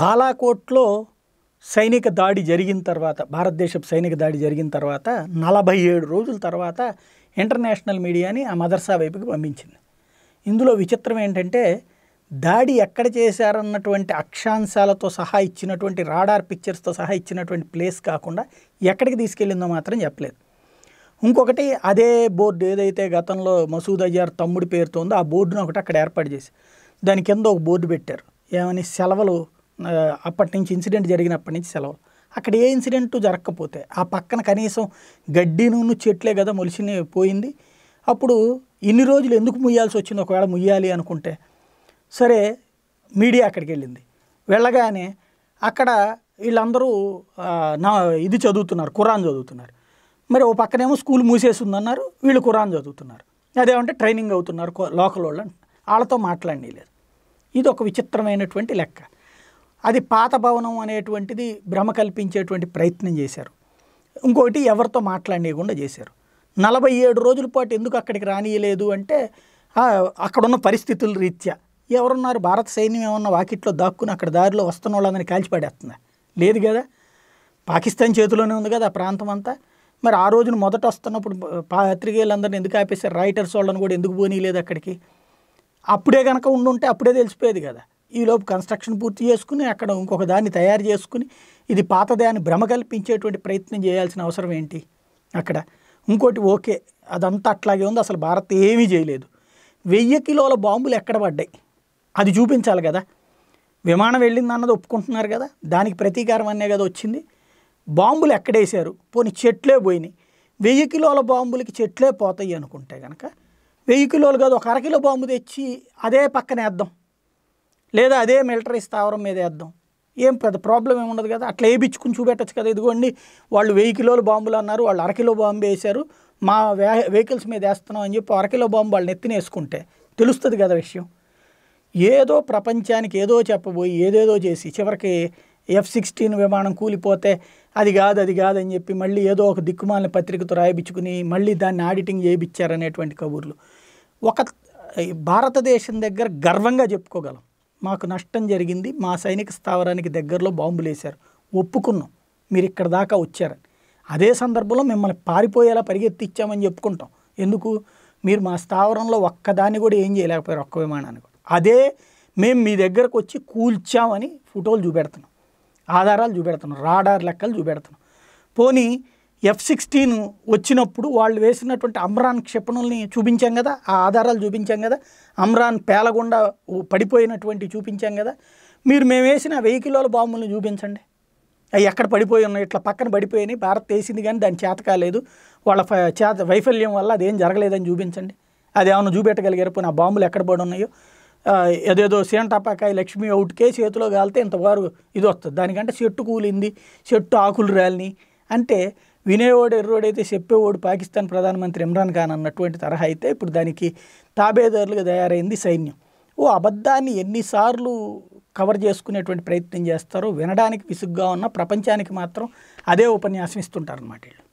బాలాకోట్లో సైనిక దాడి జరిగిన తర్వాత భారతదేశపు సైనిక దాడి జరిగిన తర్వాత నలభై ఏడు రోజుల తర్వాత ఇంటర్నేషనల్ మీడియాని ఆ మదర్సా వైపుకి పంపించింది ఇందులో విచిత్రం ఏంటంటే దాడి ఎక్కడ చేశారన్నటువంటి అక్షాంశాలతో సహా ఇచ్చినటువంటి రాడార్ పిక్చర్స్తో సహా ఇచ్చినటువంటి ప్లేస్ కాకుండా ఎక్కడికి తీసుకెళ్ళిందో మాత్రం చెప్పలేదు ఇంకొకటి అదే బోర్డు ఏదైతే గతంలో మసూద్ అజార్ తమ్ముడి పేరుతో ఉందో ఆ బోర్డును ఒకటి అక్కడ ఏర్పాటు చేసి దాని కింద ఒక బోర్డు పెట్టారు ఏమని సెలవులు అప్పటి నుంచి ఇన్సిడెంట్ జరిగినప్పటి నుంచి సెలవు అక్కడ ఏ ఇన్సిడెంట్ జరగకపోతే ఆ పక్కన కనీసం గడ్డి నూనె చెట్లే కదా మొలిసి పోయింది అప్పుడు ఇన్ని రోజులు ఎందుకు ముయ్యాల్సి వచ్చింది ఒకవేళ ముయ్యాలి అనుకుంటే సరే మీడియా అక్కడికి వెళ్ళింది వెళ్ళగానే అక్కడ వీళ్ళందరూ నా ఇది చదువుతున్నారు ఖురాన్ చదువుతున్నారు మరి ఓ పక్కనేమో స్కూల్ మూసేసిందన్నారు వీళ్ళు ఖురాన్ చదువుతున్నారు అదేమంటే ట్రైనింగ్ అవుతున్నారు లోకల్ వాళ్ళని వాళ్ళతో మాట్లాడలేదు ఇది ఒక విచిత్రమైనటువంటి లెక్క అది పాత భవనం అనేటువంటిది భ్రమ కల్పించేటువంటి ప్రయత్నం చేశారు ఇంకోటి ఎవరితో మాట్లాడేయకుండా చేశారు నలభై ఏడు రోజుల పాటు ఎందుకు అక్కడికి రానియలేదు అంటే అక్కడున్న పరిస్థితుల రీత్యా ఎవరున్నారు భారత సైన్యం ఏమన్నా వాకిట్లో దాక్కుని అక్కడ దారిలో వస్తున్న వాళ్ళందరినీ కాల్చిపడేస్తుందా లేదు కదా పాకిస్తాన్ చేతిలోనే ఉంది కదా ఆ ప్రాంతం అంతా మరి ఆ రోజున మొదట వస్తున్నప్పుడు పాత్రికేయులందరినీ ఎందుకు ఆపేశారు రైటర్స్ వాళ్ళని కూడా ఎందుకు పోనీలేదు అక్కడికి అప్పుడే కనుక ఉండుంటే అప్పుడే తెలిసిపోయేది కదా ఈలోపు కన్స్ట్రక్షన్ పూర్తి చేసుకుని అక్కడ ఇంకొక దాన్ని తయారు చేసుకుని ఇది పాతదాన్ని భ్రమ కల్పించేటువంటి ప్రయత్నం చేయాల్సిన అవసరం ఏంటి అక్కడ ఇంకోటి ఓకే అదంతా అట్లాగే ఉంది అసలు భారత్ ఏమీ చేయలేదు వెయ్యి కిలోల బాంబులు ఎక్కడ పడ్డాయి అది చూపించాలి కదా విమానం వెళ్ళింది అన్నది ఒప్పుకుంటున్నారు కదా దానికి ప్రతీకారం అనే కదా వచ్చింది బాంబులు ఎక్కడేశారు పోనీ చెట్లే పోయినాయి వెయ్యి కిలోల బాంబులకి చెట్లే పోతాయి అనుకుంటే కనుక వెయ్యి కిలోలు కాదు ఒక అరకిలో బాంబు తెచ్చి అదే పక్కన వేద్దాం లేదా అదే మిలిటరీ స్థావరం మీద వేద్దాం ఏం పెద్ద ప్రాబ్లం ఏముండదు కదా అట్లా వేయించుకుని చూపెట్టచ్చు కదా ఇదిగోండి వాళ్ళు వెయ్యి కిలోలు బాంబులు అన్నారు వాళ్ళు అరకిలో బాంబు వేశారు మా వెహికల్స్ మీద వేస్తున్నాం అని చెప్పి అరకిలో బాంబు వాళ్ళని ఎత్తిన వేసుకుంటే తెలుస్తుంది కదా విషయం ఏదో ప్రపంచానికి ఏదో చెప్పబోయి ఏదేదో చేసి చివరికి ఎఫ్ సిక్స్టీన్ విమానం కూలిపోతే అది కాదు అది కాదని చెప్పి మళ్ళీ ఏదో ఒక దిక్కుమాలిన పత్రికతో రాయిపించుకుని మళ్ళీ దాన్ని ఆడిటింగ్ అనేటువంటి కబుర్లు ఒక భారతదేశం దగ్గర గర్వంగా చెప్పుకోగలం మాకు నష్టం జరిగింది మా సైనిక స్థావరానికి దగ్గరలో బాంబులు వేశారు ఒప్పుకున్నాం మీరు ఇక్కడ దాకా వచ్చారని అదే సందర్భంలో మిమ్మల్ని పారిపోయేలా పరిగెత్తిచ్చామని చెప్పుకుంటాం ఎందుకు మీరు మా స్థావరంలో ఒక్కదాన్ని కూడా ఏం చేయలేకపోయారు ఒక్క విమానాన్ని కూడా అదే మేము మీ దగ్గరకు వచ్చి కూల్చామని ఫోటోలు చూపెడుతున్నాం ఆధారాలు చూపెడుతున్నాం రాడార్ లెక్కలు చూపెడుతున్నాం పోనీ ఎఫ్ సిక్స్టీన్ వచ్చినప్పుడు వాళ్ళు వేసినటువంటి అమ్రాన్ క్షిపణుల్ని చూపించాం కదా ఆ ఆధారాలు చూపించాం కదా అమ్రాన్ పేలకుండా పడిపోయినటువంటి చూపించాం కదా మీరు మేము వేసిన వెయ్యి కిలోల బాంబుల్ని చూపించండి అవి ఎక్కడ పడిపోయి ఉన్నాయి ఇట్లా పక్కన పడిపోయినాయి భారత్ వేసింది కానీ దాని చేత కాలేదు వాళ్ళ చేత వైఫల్యం వల్ల అదేం జరగలేదని చూపించండి అది ఏమైనా చూపెట్టగలిగారు పోనీ ఆ బాంబులు ఎక్కడ పడి ఉన్నాయో ఏదేదో సీంటపాకాయ లక్ష్మి అవుట్కే చేతిలో కాలితే ఇంతవరకు ఇది వస్తుంది దానికంటే చెట్టు కూలింది చెట్టు ఆకులు రాలిని అంటే వినేవాడు ఎర్రోడైతే చెప్పేవాడు పాకిస్తాన్ ప్రధానమంత్రి ఇమ్రాన్ ఖాన్ అన్నటువంటి తరహా అయితే ఇప్పుడు దానికి తాబేదారులుగా తయారైంది సైన్యం ఓ అబద్ధాన్ని ఎన్నిసార్లు కవర్ చేసుకునేటువంటి ప్రయత్నం చేస్తారో వినడానికి విసుగ్గా ఉన్న ప్రపంచానికి మాత్రం అదే ఉపన్యాసం అన్నమాట వీళ్ళు